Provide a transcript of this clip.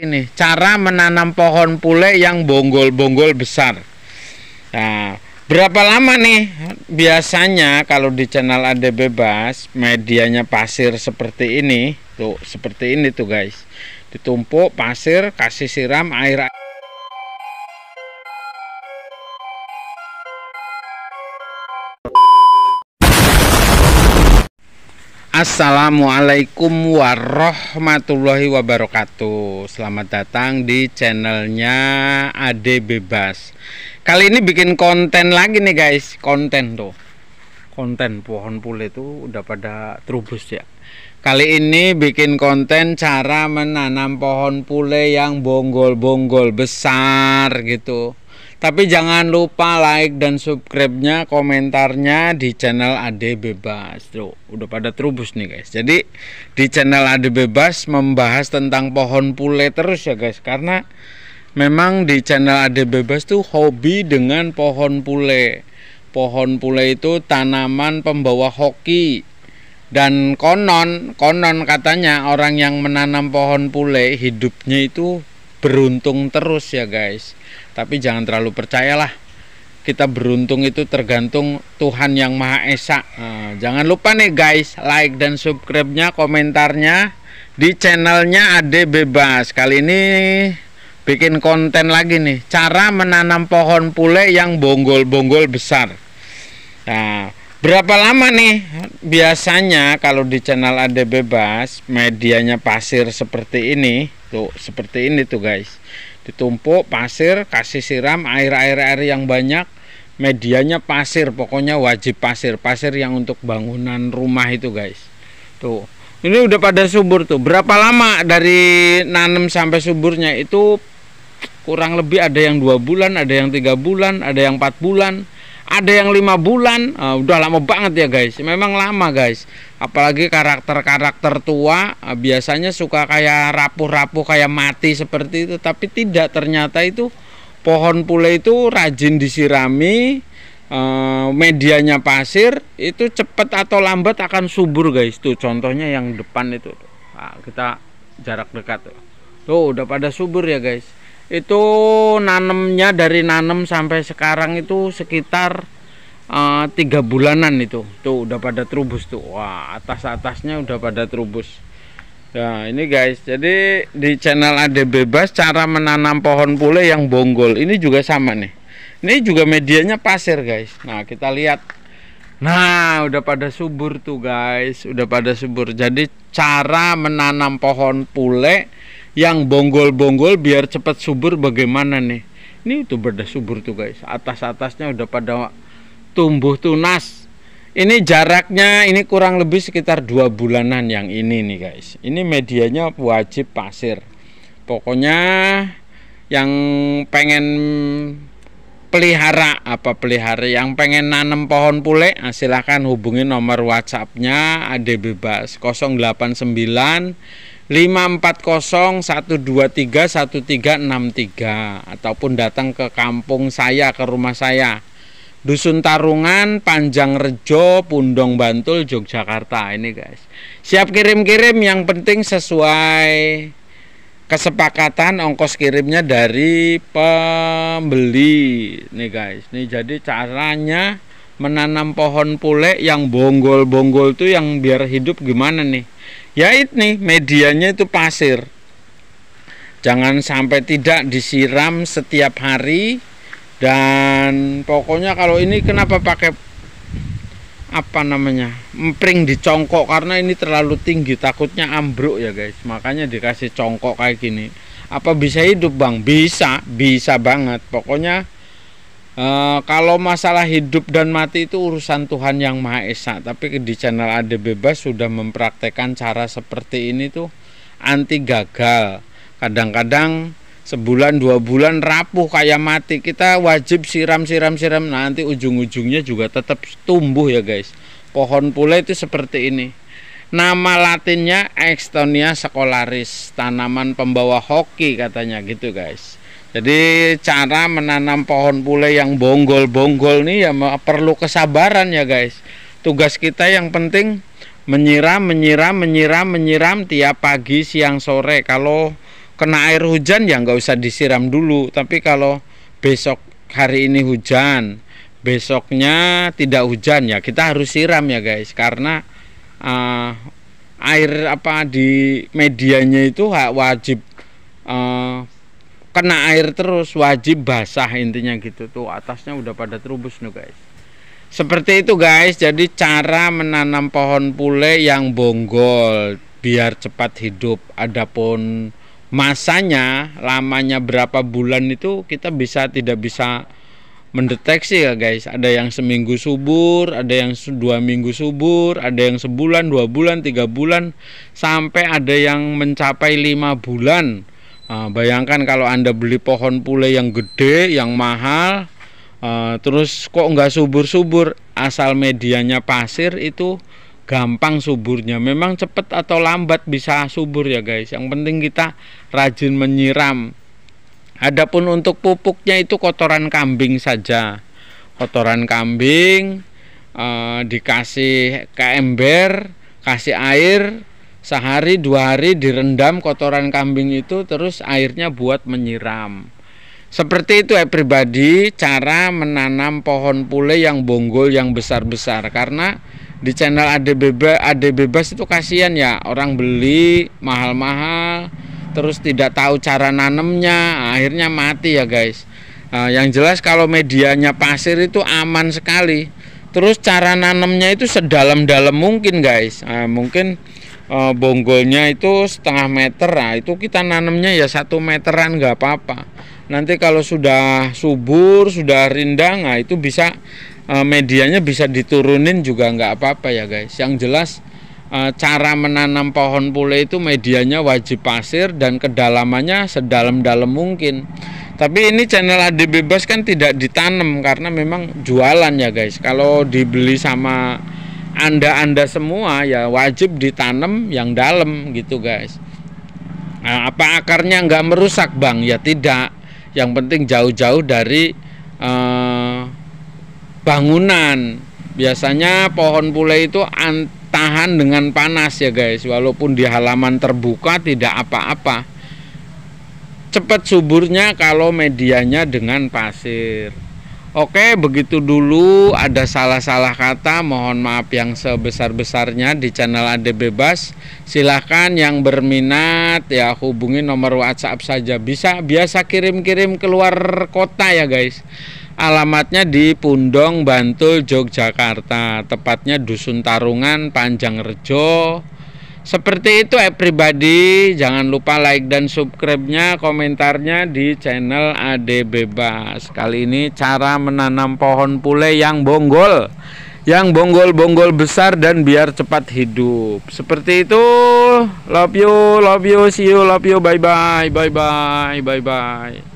ini cara menanam pohon pule yang bonggol-bonggol besar nah berapa lama nih biasanya kalau di channel ada bebas medianya pasir seperti ini tuh seperti ini tuh guys ditumpuk pasir kasih siram air Assalamualaikum warahmatullahi wabarakatuh Selamat datang di channelnya Ade Bebas Kali ini bikin konten lagi nih guys Konten tuh Konten pohon pule itu udah pada terubus ya Kali ini bikin konten cara menanam pohon pule yang bonggol-bonggol besar gitu tapi jangan lupa like dan subscribe-nya, komentarnya di channel Ade Bebas. Tuh, udah pada terubus nih guys. Jadi di channel Ade Bebas membahas tentang pohon pule terus ya guys karena memang di channel Ade Bebas tuh hobi dengan pohon pule. Pohon pule itu tanaman pembawa hoki dan konon konon katanya orang yang menanam pohon pule hidupnya itu beruntung terus ya guys tapi jangan terlalu percayalah kita beruntung itu tergantung Tuhan yang Maha Esa nah, jangan lupa nih guys like dan subscribe-nya komentarnya di channelnya Ade Bebas kali ini bikin konten lagi nih cara menanam pohon pule yang bonggol-bonggol besar nah Berapa lama nih biasanya kalau di channel Ade bebas medianya pasir seperti ini tuh seperti ini tuh guys ditumpuk pasir kasih siram air air air yang banyak medianya pasir pokoknya wajib pasir pasir yang untuk bangunan rumah itu guys tuh ini udah pada subur tuh berapa lama dari nanem sampai suburnya itu kurang lebih ada yang dua bulan ada yang tiga bulan ada yang empat bulan ada yang lima bulan uh, udah lama banget ya guys memang lama guys apalagi karakter-karakter tua uh, biasanya suka kayak rapuh-rapuh kayak mati seperti itu tapi tidak ternyata itu pohon pule itu rajin disirami uh, medianya pasir itu cepat atau lambat akan subur guys tuh contohnya yang depan itu nah, kita jarak dekat tuh. tuh udah pada subur ya guys itu nanemnya dari nanem sampai sekarang itu sekitar eh, tiga uh, bulanan itu tuh udah pada terubus tuh wah atas atasnya udah pada terubus nah ini guys jadi di channel ade bebas cara menanam pohon pule yang bonggol ini juga sama nih ini juga medianya pasir guys nah kita lihat nah udah pada subur tuh guys udah pada subur jadi cara menanam pohon pule yang bonggol-bonggol biar cepat subur bagaimana nih ini tuh berdas subur tuh guys atas-atasnya udah pada tumbuh tunas ini jaraknya ini kurang lebih sekitar dua bulanan yang ini nih guys ini medianya wajib pasir pokoknya yang pengen pelihara apa pelihara yang pengen nanam pohon pule ah, silahkan hubungi nomor WhatsAppnya ada Bebas 089 tiga enam tiga ataupun datang ke kampung saya, ke rumah saya Dusun Tarungan, Panjang Rejo, Pundong Bantul, Yogyakarta ini guys siap kirim-kirim yang penting sesuai kesepakatan ongkos kirimnya dari pembeli nih guys nih jadi caranya menanam pohon pule yang bonggol-bonggol tuh yang biar hidup gimana nih ya ini medianya itu pasir jangan sampai tidak disiram setiap hari dan pokoknya kalau ini kenapa pakai apa namanya empring dicongkok karena ini terlalu tinggi takutnya ambruk ya guys makanya dikasih congkok kayak gini apa bisa hidup bang bisa bisa banget pokoknya e, kalau masalah hidup dan mati itu urusan Tuhan yang Maha Esa tapi di channel Ade Bebas sudah mempraktekkan cara seperti ini tuh anti gagal kadang-kadang sebulan dua bulan rapuh kayak mati kita wajib siram siram siram nanti ujung-ujungnya juga tetap tumbuh ya guys pohon pula itu seperti ini nama latinnya Extonia scolaris tanaman pembawa hoki katanya gitu guys jadi cara menanam pohon pule yang bonggol-bonggol nih ya perlu kesabaran ya guys. Tugas kita yang penting menyiram, menyiram, menyiram, menyiram tiap pagi, siang, sore. Kalau kena air hujan ya nggak usah disiram dulu. Tapi kalau besok hari ini hujan, besoknya tidak hujan ya kita harus siram ya guys karena uh, air apa di medianya itu wajib uh, kena air terus wajib basah intinya gitu tuh atasnya udah pada terubus nih guys seperti itu guys jadi cara menanam pohon pule yang bonggol biar cepat hidup adapun masanya lamanya berapa bulan itu kita bisa tidak bisa mendeteksi ya guys ada yang seminggu subur ada yang dua minggu subur ada yang sebulan dua bulan tiga bulan sampai ada yang mencapai lima bulan Eh, bayangkan kalau Anda beli pohon pule yang gede, yang mahal, uh, terus kok nggak subur-subur, asal medianya pasir itu gampang suburnya. Memang cepat atau lambat bisa subur ya guys. Yang penting kita rajin menyiram. Adapun untuk pupuknya itu kotoran kambing saja. Kotoran kambing uh, dikasih ke ember, kasih air, sehari dua hari direndam kotoran kambing itu terus airnya buat menyiram seperti itu eh pribadi cara menanam pohon pule yang bonggol yang besar-besar karena di channel ade bebas ade bebas itu kasihan ya orang beli mahal-mahal terus tidak tahu cara nanemnya akhirnya mati ya guys nah, yang jelas kalau medianya pasir itu aman sekali terus cara nanemnya itu sedalam-dalam mungkin guys nah, mungkin e, bonggolnya itu setengah meter nah, itu kita nanamnya ya satu meteran nggak apa-apa nanti kalau sudah subur sudah rindang nah itu bisa e, medianya bisa diturunin juga nggak apa-apa ya guys yang jelas e, cara menanam pohon pule itu medianya wajib pasir dan kedalamannya sedalam-dalam mungkin tapi ini channel ad Bebas kan tidak ditanam karena memang jualan ya guys kalau dibeli sama anda-anda semua ya wajib ditanam yang dalam gitu guys nah, apa akarnya nggak merusak bang ya tidak yang penting jauh-jauh dari eh, bangunan biasanya pohon pule itu tahan dengan panas ya guys walaupun di halaman terbuka tidak apa-apa cepat suburnya kalau medianya dengan pasir Oke, begitu dulu ada salah-salah kata, mohon maaf yang sebesar-besarnya di channel Ade Bebas. Silahkan yang berminat ya hubungi nomor WhatsApp saja. Bisa biasa kirim-kirim keluar kota ya guys. Alamatnya di Pundong, Bantul, Yogyakarta. Tepatnya Dusun Tarungan, Panjang Rejo, seperti itu everybody, eh, jangan lupa like dan subscribe-nya, komentarnya di channel AD Bebas. Kali ini cara menanam pohon pule yang bonggol. Yang bonggol-bonggol besar dan biar cepat hidup. Seperti itu. Love you, love you, see you, love you. Bye bye, bye bye, bye bye.